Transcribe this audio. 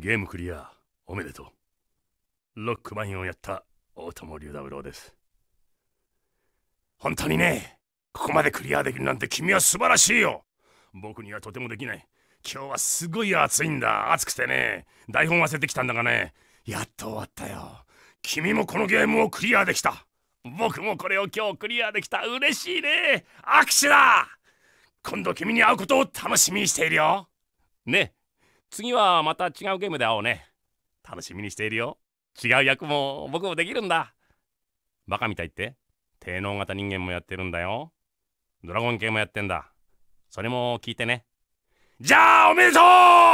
ゲームクリアおめでとうロックマインをやった大友龍三郎です本当にねここまでクリアできるなんて君は素晴らしいよ僕にはとてもできない今日はすごい暑いんだ暑くてね台本忘れてきたんだがねやっと終わったよ君もこのゲームをクリアできた僕もこれを今日クリアできた嬉しいね握手だ今度君に会うことを楽しみにしているよね次はまた違うゲームで会おうね楽しみにしているよ違う役も僕もできるんだバカみたいって低能型人間もやってるんだよドラゴン系もやってんだそれも聞いてねじゃあおめでとう